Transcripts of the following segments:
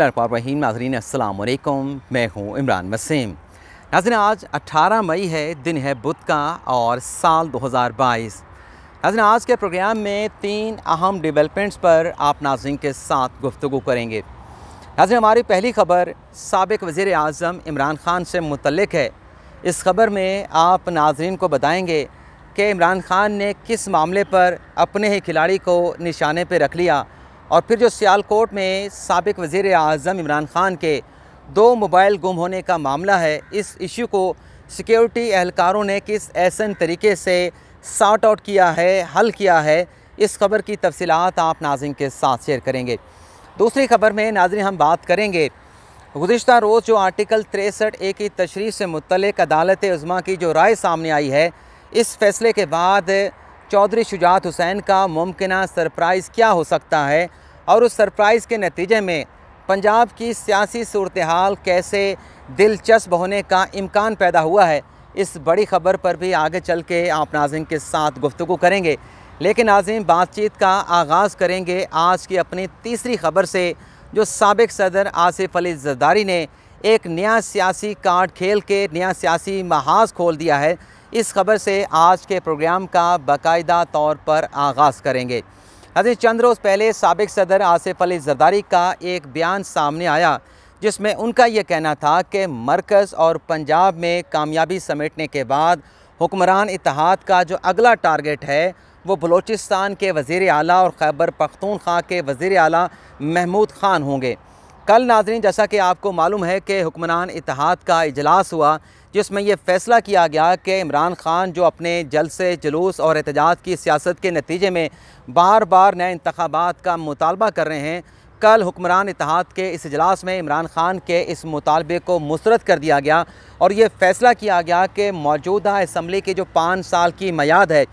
रहीम नाजरीन असल मैं हूँ इमरान वसीम नाजन आज 18 मई है दिन है बुध का और साल 2022 नाजन आज के प्रोग्राम में तीन अहम डेवलपमेंट्स पर आप नाजरन के साथ गुफ्तु करेंगे नाजन हमारी पहली खबर सबक वज़ी अजम इमरान ख़ान से मुतलक है इस खबर में आप नाजरन को बताएँगे कि इमरान ख़ान ने किस मामले पर अपने ही खिलाड़ी को निशाने पर रख लिया और फिर जो सियालकोट में सबक वज़ी अजम इमरान ख़ान के दो मोबाइल गुम होने का मामला है इस इशू को सिक्योरिटी एहलकारों ने किस ऐसन तरीके से सार्ट आउट किया है हल किया है इस खबर की तफसीत आप नाजिन के साथ शेयर करेंगे दूसरी खबर में नाजन हम बात करेंगे गुज्त रोज़ जो आर्टिकल तिरसठ ए की तशरी से मुतलक अदालत उज़मा की जो राय सामने आई है इस फैसले के बाद चौधरी शुजात हुसैन का मुमकिन सरप्राइज़ क्या हो सकता है और उस सरप्राइज़ के नतीजे में पंजाब की सियासी सूरत हाल कैसे दिलचस्प होने का इम्कान पैदा हुआ है इस बड़ी ख़बर पर भी आगे चल के आप नाजिम के साथ गुफ्तु करेंगे लेकिन नाजिम बातचीत का आगाज़ करेंगे आज की अपनी तीसरी खबर से जो सबक सदर आसिफ अली जरदारी ने एक नया सियासी कार्ड खेल के नया सियासी महाज खोल दिया है इस खबर से आज के प्रोग्राम का बाकायदा तौर पर आगाज़ करेंगे हजरत चंद रोज़ पहले सबक सदर आसिफ अली जरदारी का एक बयान सामने आया जिसमें उनका ये कहना था कि मरकज़ और पंजाब में कामयाबी समेटने के बाद हुक्मरान इतिहाद का जो अगला टारगेट है वो बलूचिस्तान के वज़ी अली और खैबर पख्तूनख्वा के वज़ी अली महमूद ख़ान होंगे कल नाजरीन जैसा कि आपको मालूम है कि हुक्मरान इतिहाद का इजलास हुआ जिसमें यह फ़ैसला किया गया कि इमरान ख़ान जो अपने जलसे जलूस और एहतजाज की सियासत के नतीजे में बार बार नए इंतबात का मुतालबा कर रहे हैं कल हुक्मरान इतिहाद के इस इजलास में इमरान ख़ान के इस मुतालबे को मुस्रद कर दिया गया और ये फ़ैसला किया गया कि मौजूदा इसम्बली की जो पाँच साल की मियाद है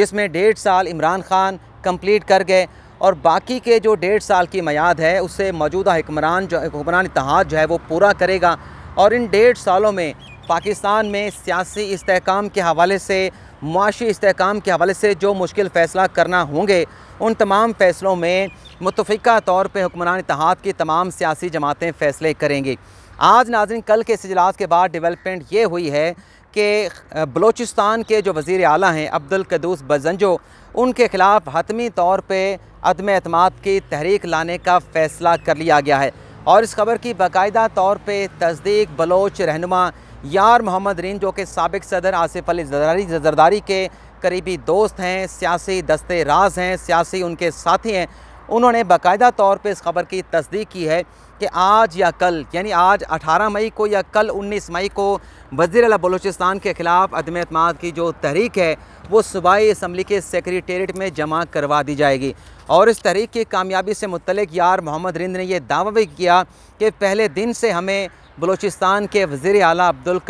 जिसमें डेढ़ साल इमरान ख़ान कम्प्लीट कर गए और बाकी के जो डेढ़ साल की मैयाद है उससे मौजूदा हुक्मरान जो हुक्मरान इतिहाद जो है वो पूरा करेगा और इन डेढ़ सालों में पाकिस्तान में सियासी इसकाम के हवाले से माशी इसकाम के हवाले से जो मुश्किल फ़ैसला करना होंगे उन तमाम फ़ैसलों में मुतफ़ा तौर पर हुक्मरान इतिहाद की तमाम सियासी जमातें फ़ैसले करेंगी आज नाजरन कल के इस इजलास के बाद डेवलपमेंट ये हुई है कि बलूचिस्तान के जो वज़ी अली हैं अब्दुल बजंजो उनके ख़िलाफ़ हतमी तौर पर अदम अतमाद की तहरीक लाने का फ़ैसला कर लिया गया है और इस खबर की बाकायदा तौर पर तस्दीक बलोच रहनुमा यार मोहम्मद रिन जो कि सबक सदर आसिफ अली जरदारी जरदारी के करीबी दोस्त हैं सियासी दस्ते राज हैं सियासी उनके साथी हैं उन्होंने बाकायदा तौर पर इस खबर की तस्दीक की है कि आज या कल यानी आज 18 मई को या कल 19 मई को वजीर अला बलूचिस्तान के ख़िलाफ़ अदम अतमाद की जो तहरीक है वो सूबाई इसम्बली के सेक्रटेट में जमा करवा दी जाएगी और इस तहरीक की कामयाबी से मुतलिक यार मोहम्मद रिंद ने यह दावा भी किया कि पहले दिन से हमें बलूचिस्तान के वजीर अली अब्दुल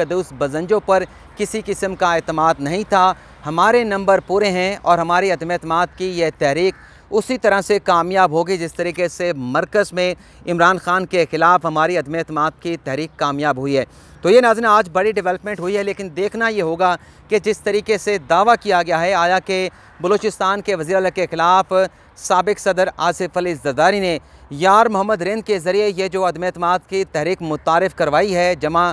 बजंजो पर किसी किस्म का अतमाद नहीं था हमारे नंबर पूरे हैं और हमारी अदम अतमाद की यह तहरीक उसी तरह से कामयाब होगी जिस तरीके से मरकज़ में इमरान खान के ख़िलाफ़ हमारी अदम अतमाद की तहरीक कामयाब हुई है तो ये नाजन आज बड़ी डेवलपमेंट हुई है लेकिन देखना ये होगा कि जिस तरीके से दावा किया गया है आया कि बलूचिस्तान के वजीर के ख़िलाफ़ सबक सदर आसिफ अली जदारी ने यार मोहम्मद रेंद के ज़रिए ये जो अदम अतमाद की तहरीक मुतारफ़ करवाई है जमा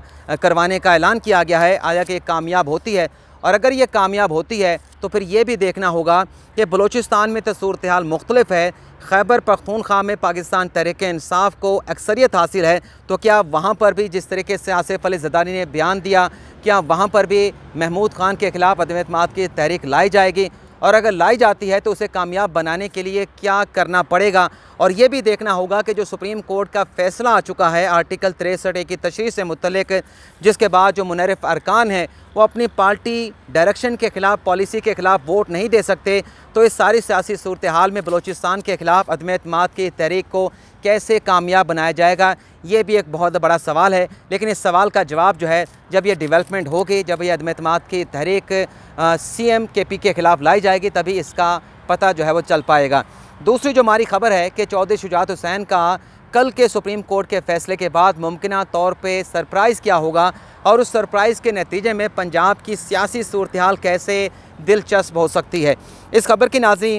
करवाने का ऐलान किया गया है आया कि कामयाब होती है और अगर ये कामयाब होती है तो फिर ये भी देखना होगा कि बलूचिस्तान में तो सूरत हाल मुख्तलिफ है खैबर पखतूनख्वा में पाकिस्तान तहरीक इंसाफ को अक्सरियत हासिल है तो क्या वहाँ पर भी जिस तरीके से आसिफ अली जदानी ने बयान दिया क्या वहाँ पर भी महमूद खान के खिलाफ अदम अतमाद की तहरीक लाई जाएगी और अगर लाई जाती है तो उसे कामयाब बनाने के लिए क्या करना पड़ेगा और ये भी देखना होगा कि जो सुप्रीम कोर्ट का फैसला आ चुका है आर्टिकल तिरसठ ए की तशरी से मुतलक जिसके बाद जो मुनरफ अरकान हैं वो अपनी पार्टी डायरेक्शन के ख़िलाफ़ पॉलिसी के ख़िलाफ़ वोट नहीं दे सकते तो इस सारी सियासी सूरत हाल में बलोचिस्तान के ख़िलाफ़ अदम अतमाद की तहरीक को कैसे कामयाब बनाया जाएगा ये भी एक बहुत बड़ा सवाल है लेकिन इस सवाल का जवाब जो है जब ये डेवलपमेंट होगी जब ये अदम अतमाद की तहरीक सी एम के पी के ख़िलाफ़ लाई जाएगी तभी इसका पता जो है वो चल पाएगा दूसरी जो हमारी खबर है कि चौधरी शुजात हुसैन का कल के सुप्रीम कोर्ट के फैसले के बाद मुमकिन तौर पर सरप्राइज़ क्या होगा और उस सरप्राइज़ के नतीजे में पंजाब की सियासी सूरत हाल कैसे दिलचस्प हो सकती है इस खबर की नाजी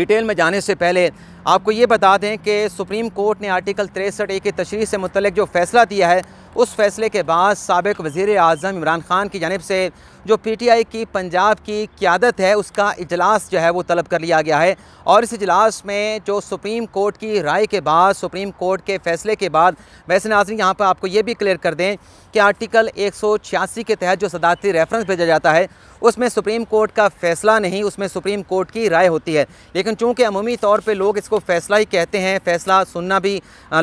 डिटेल में जाने से पहले आपको ये बता दें कि सुप्रीम कोर्ट ने आर्टिकल तिरसठ ए की तशरी से मुतलिक जो फैसला दिया है उस फैसले के बाद सबक वज़ी अजम इमरान ख़ान की जानब से जो पी टी आई की पंजाब की क्यादत है उसका इजलास जो है वो तलब कर लिया गया है और इस इजलास में जो सुप्रीम कोर्ट की राय के बाद सुप्रीम कोर्ट के फैसले के बाद वैसे नाजरी यहाँ पर आपको ये भी क्लियर कर दें कि आर्टिकल एक सौ छियासी के तहत जो सदारती रेफरेंस भेजा जाता है उसमें सुप्रीम कोर्ट का फ़ैसला नहीं उसमें सुप्रीम कोर्ट की राय होती है लेकिन चूँकि अमूमी तौर पर लोग इसको फ़ैसला ही कहते हैं फ़ैसला सुनना भी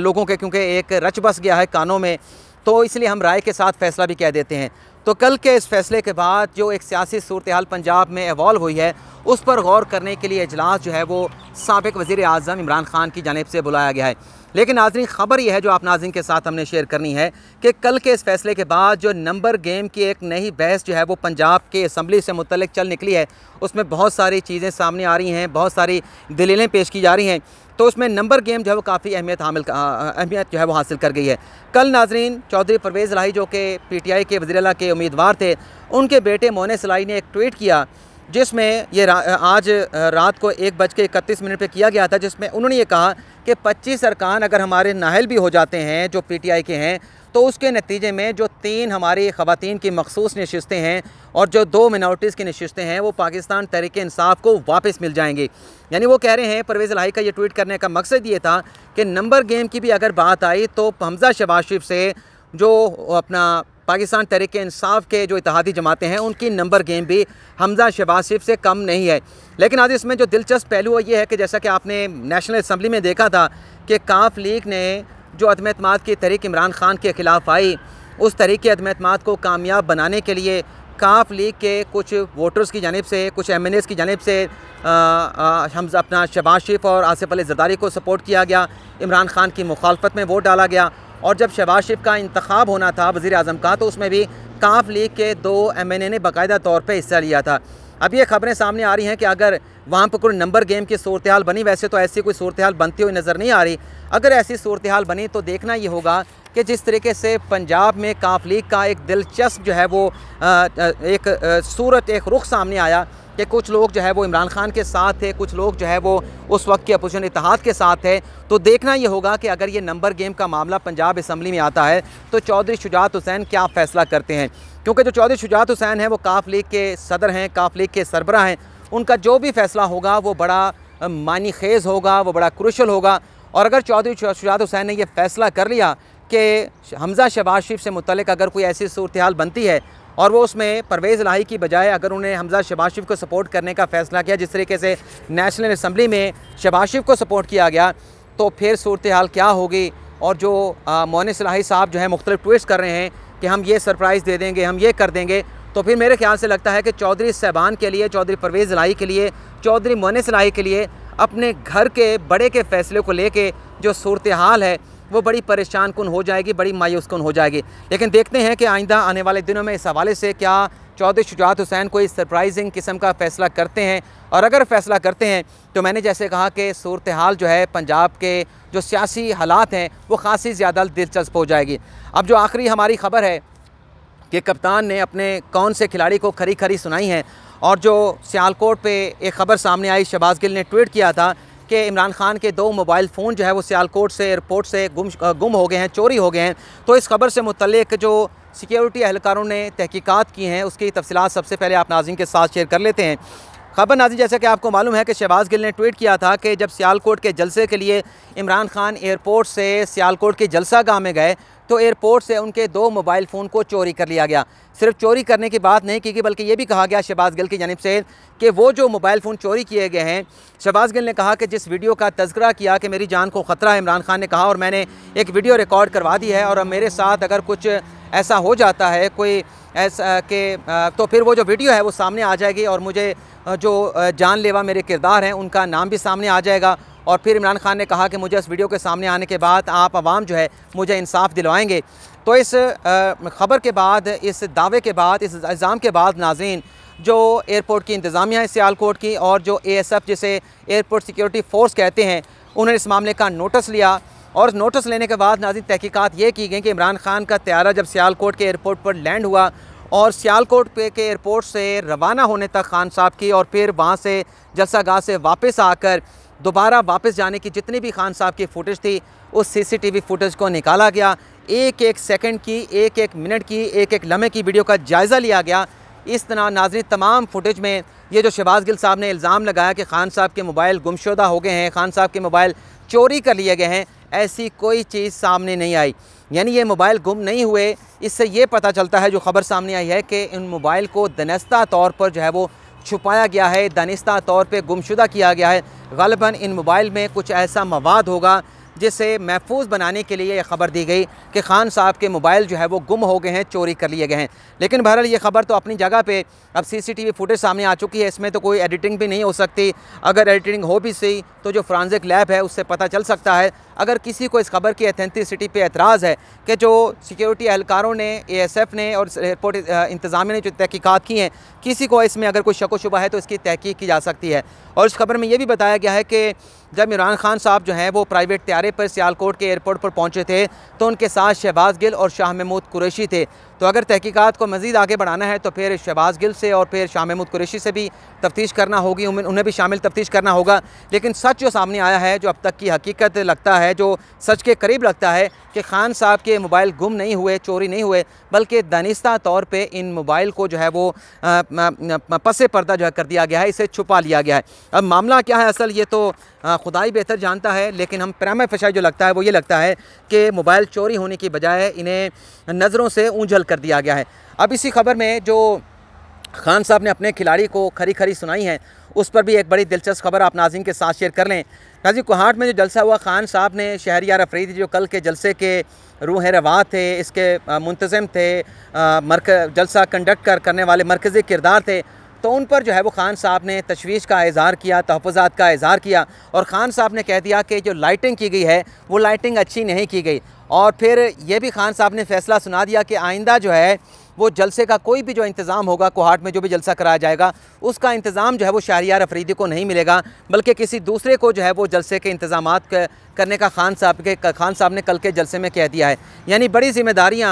लोगों के क्योंकि एक रच बस गया है कानों में तो इसलिए हम राय के साथ फैसला भी कह देते हैं तो कल के इस फैसले के बाद जो एक सियासी सूरत हाल पंजाब में एवॉल्व हुई है उस पर गौर करने के लिए अजलास जो है वो सबक वज़ी अजम इमरान खान की जानब से बुलाया गया है लेकिन नाजरी ख़बर यह है जो आप नाजरन के साथ हमने शेयर करनी है कि कल के इस फैसले के बाद जो नंबर गेम की एक नई बहस जो है वो पंजाब के असम्बली से मुतलक चल निकली है उसमें बहुत सारी चीज़ें सामने आ रही हैं बहुत सारी दलीलें पेश की जा रही हैं तो उसमें नंबर गेम जो है वो काफ़ी अहमियत हामिल अहमियत जो है वो हासिल कर गई है कल नाजरीन चौधरी परवेज़ लाही जो कि पी टी आई के वजीरला के उम्मीदवार थे उनके बेटे मोने सलाई ने एक ट्वीट किया जिसमें ये रा, आज रात को एक बज के इकतीस मिनट पर किया गया था जिसमें उन्होंने ये कहा कि पच्चीस अरकान अगर हमारे नाहल भी हो जाते हैं जो पीटीआई के हैं तो उसके नतीजे में जो तीन हमारी ख़वान की मखसूस नशस्तें हैं और जो दो मिनार्टीज़ की नशस्तें हैं वो पाकिस्तान तहरीक इंसाफ को वापस मिल जाएंगी यानी वो कह रहे हैं परवेज़ लाही का ये ट्वीट करने का मकसद ये था कि नंबर गेम की भी अगर बात आई तो हमजा शबाज शरीफ से जो अपना पाकिस्तान तहरीक इंसाफ के जो इतिहादी जमातें हैं उनकी नंबर गेम भी हमजा शहबाज शरीफ से कम नहीं है लेकिन आज इसमें जो दिलचस्प पहलू है ये है कि जैसा कि आपने नेशनल असम्बली में देखा था कि काफ लीग ने जो अदम अतमाद की तरीक इमरान खान के ख़िलाफ़ आई उस तहरीक अदम अतमाद को कामयाब बनाने के लिए काफ लीग के कुछ वोटर्स की जानब से कुछ एम एन एस की जानब से हम अपना शहबाज शरीफ और आसिफ अली जरदारी को सपोर्ट किया गया इमरान खान की मुखालफत में वोट डाला गया और जब शहबाज शरीफ का इंतखब होना था वज़ी अजम का तो उसमें भी काफ लीग के दो एम एन ए ने बाकायदा तौर पर हिस्सा लिया था अब ये खबरें सामने आ रही हैं कि अगर वहाँ पर कोई नंबर गेम की सूरत हाल बनी वैसे तो ऐसी कोई सूरत हाल बनती हुई नज़र नहीं आ रही अगर ऐसी सूरत हाल बनी तो देखना ये होगा कि जिस तरीके से पंजाब में काफ लीग का एक दिलचस्प जो है वो एक सूरत एक रुख सामने आया कि कुछ लोग जो है वो इमरान खान के साथ थे कुछ लोग जो है वो उस वक्त के अपोजिशन इतिहाद के साथ थे तो देखना ये होगा कि अगर ये नंबर गेम का मामला पंजाब इसम्बली में आता है तो चौधरी शुजात हुसैन क्या फ़ैसला करते हैं क्योंकि जो चौधरी शुजात हुसैन हैं वो काफ लीग के सदर हैं काफ लीग के सरबरा हैं उनका जो भी फ़ैसला होगा वो बड़ा मानी खेज़ होगा वो बड़ा क्रुशल होगा और अगर चौधरी शुजात हुसैन ने यह फ़ैसला कर लिया कि हमज़ा शबाज शरीफ से मुतलक अगर कोई ऐसी सूरत हाल बनती है और वो उसमें परवेज़ लाही की बजाय अगर उन्हें हमजा शबाशिफ को सपोर्ट करने का फ़ैसला किया जिस तरीके से नेशनल असम्बली में शबाशिफ को सपोर्ट किया गया तो फिर सूरत हाल क्या होगी और जो मोन सलाही साहब जो है मुख्तलिफ ट्वीट कर रहे हैं कि हम ये सरप्राइज़ दे देंगे हम ये कर देंगे तो फिर मेरे ख्याल से लगता है कि चौधरी साहबान के लिए चौधरी परवेज़ लाही के लिए चौधरी मोन सलाही के लिए अपने घर के बड़े के फ़ैसले को लेके जो सूरत हाल है वो बड़ी परेशान कन हो जाएगी बड़ी मायूस कन हो जाएगी लेकिन देखते हैं कि आइंदा आने वाले दिनों में इस हवाले से क्या चौधरी शुजात हुसैन कोई सरप्राइजिंग किस्म का फ़ैसला करते हैं और अगर फ़ैसला करते हैं तो मैंने जैसे कहा कि सूरत हाल जो है पंजाब के जो सियासी हालात हैं वो खासी ज़्यादा दिलचस्प हो जाएगी अब जो आखिरी हमारी खबर है कि कप्तान ने अपने कौन से खिलाड़ी को खरी खरी सुनाई है और जो सियालकोट पे एक ख़बर सामने आई शहबाज गिल ने ट्वीट किया था कि इमरान खान के दो मोबाइल फ़ोन जो है वो सियालकोट से एयरपोर्ट से गुम गुम हो गए हैं चोरी हो गए हैं तो इस खबर से मुतलक जो सिक्योरिटी एहलकारों ने तहकीकत की हैं उसकी तफसीत सबसे पहले आप नाजिम के साथ शेयर कर लेते हैं खबर नाजी जैसा कि आपको मालूम है कि शहबाज गिल ने ट्वीट किया था कि जब सियालकोट के जलसे के लिए इमरान खान एयरपोर्ट से सियालकोट के जलसा गाँव में गए तो एयरपोर्ट से उनके दो मोबाइल फ़ोन को चोरी कर लिया गया सिर्फ चोरी करने की बात नहीं की गई बल्कि ये भी कहा गया शहबाज गिल की जानब से कि वो जो मोबाइल फ़ोन चोरी किए गए हैं शहबाज गिल ने कहा कि जिस वीडियो का तस्करा किया कि मेरी जान को ख़तरा है इमरान खान ने कहा और मैंने एक वीडियो रिकॉर्ड करवा दी है और मेरे साथ अगर कुछ ऐसा हो जाता है कोई ऐसा के तो फिर वो जो वीडियो है वो सामने आ जाएगी और मुझे जो जानलेवा मेरे किरदार हैं उनका नाम भी सामने आ जाएगा और फिर इमरान खान ने कहा कि मुझे इस वीडियो के सामने आने के बाद आप आवाम जो है मुझे इंसाफ दिलवाएंगे तो इस ख़बर के बाद इस दावे के बाद इस इल्ज़ाम के बाद नाजीन जो एयरपोर्ट की इंतज़ामिया है सियालकोट की और जो ए एस एफ जिसे एयरपोर्ट सिक्योरिटी फ़ोर्स कहते हैं उन्होंने इस मामले का नोटिस लिया और नोटिस लेने के बाद नाजिन तहकीक़ात ये की गई कि इमरान खान का त्यारा जब सियालकोट के एयरपोर्ट पर लैंड हुआ और सियालकोट पे के एयरपोर्ट से रवाना होने तक खान साहब की और फिर वहाँ से जलसागाह से वापस आकर दोबारा वापस जाने की जितनी भी खान साहब की फ़ुटेज थी उस सीसीटीवी फुटेज को निकाला गया एक एक सेकंड की एक एक मिनट की एक एक लम्हे की वीडियो का जायज़ा लिया गया इस तरह नाजरी तमाम फुटेज में ये जो शहबाज गिल साहब ने इल्ज़ाम लगाया कि खान साहब के मोबाइल गुमशुदा हो गए हैं खान साहब के मोबाइल चोरी कर लिए गए हैं ऐसी कोई चीज़ सामने नहीं आई यानी ये मोबाइल गुम नहीं हुए इससे ये पता चलता है जो खबर सामने आई है कि इन मोबाइल को दनस्ता तौर पर जो है वो छुपाया गया है दानिस्ता तौर पर गुमशुदा किया गया है गलबन इन मोबाइल में कुछ ऐसा मवाद होगा जिसे महफूज बनाने के लिए यह खबर दी गई कि खान साहब के मोबाइल जो है वो गुम हो गए हैं चोरी कर लिए गए हैं लेकिन बहरहाल ये खबर तो अपनी जगह पे अब सीसीटीवी फुटेज सामने आ चुकी है इसमें तो कोई एडिटिंग भी नहीं हो सकती अगर एडिटिंग हो भी सही तो जो फ्रांसिक लैब है उससे पता चल सकता है अगर किसी को इस खबर की एथेंटिसिटी पे एतराज़ है कि जो सिक्योरिटी एहलकारों ने एएसएफ ने और एयरपोर्ट इंतज़ामिया ने जो तहकीक़ात की हैं किसी को इसमें अगर कोई शक शुबा है तो इसकी तहकीक की जा सकती है और इस खबर में यह भी बताया गया है कि जब इमरान खान साहब जो हैं वो प्राइवेट त्यारे पर सियालकोट के एयरपोर्ट पर पहुँचे थे तो उनके साथ शहबाज गिल और शाह महमूद कुरैशी थे तो अगर तहकीकत को मज़ीद आगे बढ़ाना है तो फिर शहबाज गिल से और फिर शाह महमूद कुरेशी से भी तफ्तीश करना होगी उन्हें भी शामिल तफ्तीश करना होगा लेकिन सच जो सामने आया है जो अब तक की हकीकत लगता है जो सच के करीब लगता है कि खान साहब के मोबाइल गुम नहीं हुए चोरी नहीं हुए बल्कि दानिस्ता तौर पे इन मोबाइल को जो है वो पसे पर्दा जो है कर दिया गया है इसे छुपा लिया गया है अब मामला क्या है असल ये तो खुदाई बेहतर जानता है लेकिन हम पैराम फशा जो लगता है वो ये लगता है कि मोबाइल चोरी होने की बजाय इन्हें नज़रों से ऊंझल कर दिया गया है अब इसी खबर में जो खान साहब ने अपने खिलाड़ी को खरी खरी सुनाई है उस पर भी एक बड़ी दिलचस्प खबर आप नाजिन के साथ शेयर कर लें नाजी कोहाट में जो जलसा हुआ ख़ान साहब ने शहरियार अफरीदी जो कल के जलसे के रूह रवा थे इसके मुंतज़म थे मरक जलसा कंडक्ट कर करने वाले मरकज़ी किरदार थे तो उन पर जो है वो खान साहब ने तशवीश का इजहार किया तहफ़ात का इजहार किया और ख़ान साहब ने कह दिया कि जो लाइटिंग की गई है वो लाइटिंग अच्छी नहीं की गई और फिर ये भी खान साहब ने फ़ैसला सुना दिया कि आइंदा जो है वो जलसे का कोई भी जो इंतज़ाम होगा कोहाट में जो भी जलसा कराया जाएगा उसका इंतज़ाम जो है वो शाहरियार अफरीदी को नहीं मिलेगा बल्कि किसी दूसरे को जो है वो जलसे के इंतज़ाम करने का खान साहब के खान साहब ने कल के जलसे में कह दिया है यानी बड़ी जिम्मेदारियाँ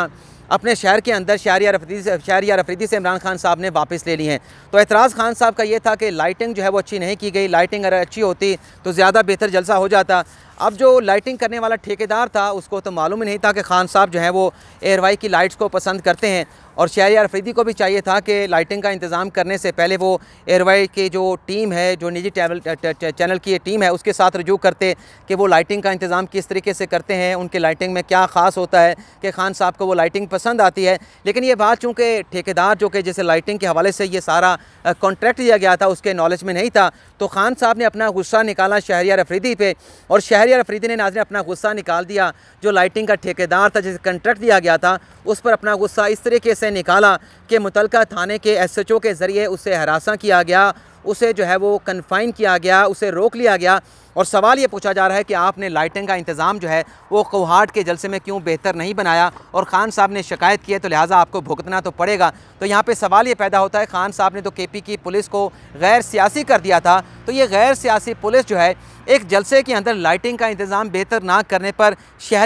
अपने शहर के अंदर शहरिया रफरीदी शहरिया रफरीदी से इमरान खान साहब ने वापस ले ली हैं तो एतराज़ खान साहब का ये था कि लाइटिंग जो है वो अच्छी नहीं की गई लाइटिंग अगर अच्छी होती तो ज़्यादा बेहतर जलसा हो जाता अब जो लाइटिंग करने वाला ठेकेदार था उसको तो मालूम ही नहीं था कि खान साहब जो हैं वो एयरवाई की लाइट्स को पसंद करते हैं और शहर अरफरीदी को भी चाहिए था कि लाइटिंग का इंतज़ाम करने से पहले वो एयरवाई की जो टीम है जो निजी चैनल की टीम है उसके साथ रजू करते कि वो लाइटिंग का इंतज़ाम किस तरीके से करते हैं उनके लाइटिंग में क्या ख़ास होता है कि खान साहब को वो लाइटिंग पसंद आती है लेकिन ये बात चूँकि ठेकेदार जो कि जैसे लाइटिंग के हवाले से ये सारा कॉन्ट्रैक्ट दिया गया था उसके नॉलेज में नहीं था तो खान साहब ने अपना गुस्सा निकाला शहरियार अफरीदी पे और शहरियार अफरीदी ने नाजरे अपना गुस्सा निकाल दिया जो लाइटिंग का ठेकेदार था जिसे कंट्रैक्ट दिया गया था उस पर अपना गुस्सा इस तरीके से निकाला कि मुतलका थाने के एस एच ओ के ज़रिए उसे हरासा किया गया उसे जो है वो कन्फाइन किया गया उसे रोक लिया गया और सवाल ये पूछा जा रहा है कि आपने लाइटिंग का इंतज़ाम जो है वो कोहाट के जलसे में क्यों बेहतर नहीं बनाया और ख़ान साहब ने शिकायत की है तो लिहाजा आपको भुगतना तो पड़ेगा तो यहाँ पे सवाल ये पैदा होता है ख़ान साहब ने तो के पी की पुलिस को गैर सियासी कर दिया था तो ये गैर सियासी पुलिस जो है एक जलसे के अंदर लाइटिंग का इंतज़ाम बेहतर ना करने पर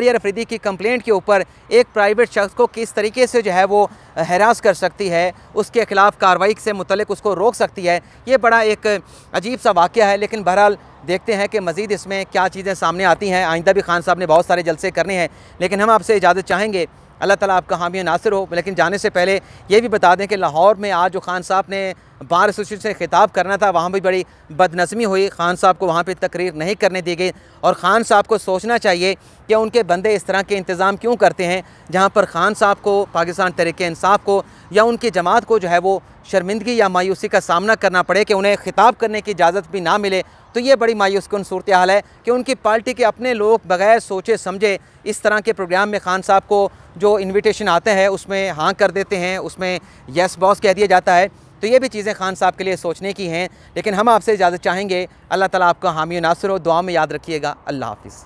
और अफरीदी की कंप्लेंट के ऊपर एक प्राइवेट शख्स को किस तरीके से जो है वो हरास कर सकती है उसके खिलाफ कार्रवाई से मुतलक उसको रोक सकती है ये बड़ा एक अजीब सा वाक़ है लेकिन बहरहाल देखते हैं कि मज़ीद इसमें क्या चीज़ें सामने आती हैं आइंदा भी खान साहब ने बहुत सारे जलसे करने हैं लेकिन हम आपसे इजाज़त चाहेंगे अल्लाह ताला आपका हामी नासिर हो लेकिन जाने से पहले ये भी बता दें कि लाहौर में आज जो खान साहब ने बार एसोसिएशन से खिताब करना था वहाँ भी बड़ी बदनज़मी हुई खान साहब को वहाँ पर तकरीर नहीं करने दी गई और ख़ान साहब को सोचना चाहिए कि उनके बंदे इस तरह के इंतज़ाम क्यों करते हैं जहाँ पर ख़ान साहब को पाकिस्तान तरीके इंसाफ को या उनकी जमात को जो है वो शर्मिंदगी या मायूसी का सामना करना पड़े कि उन्हें खिताब करने की इजाज़त भी ना मिले तो ये बड़ी मायूस कन सूरत हाल है कि उनकी पार्टी के अपने लोग बगैर सोचे समझे इस तरह के प्रोग्राम में खान साहब को जो इन्विटेशन आते हैं उसमें हाँ कर देते हैं उसमें यस बॉस कह दिया जाता है तो ये भी चीज़ें खान साहब के लिए सोचने की हैं लेकिन हम आपसे इजाज़त चाहेंगे अल्लाह ताला आपका हामी नासर हो दुआ में याद रखिएगा अल्लाह हाफिज़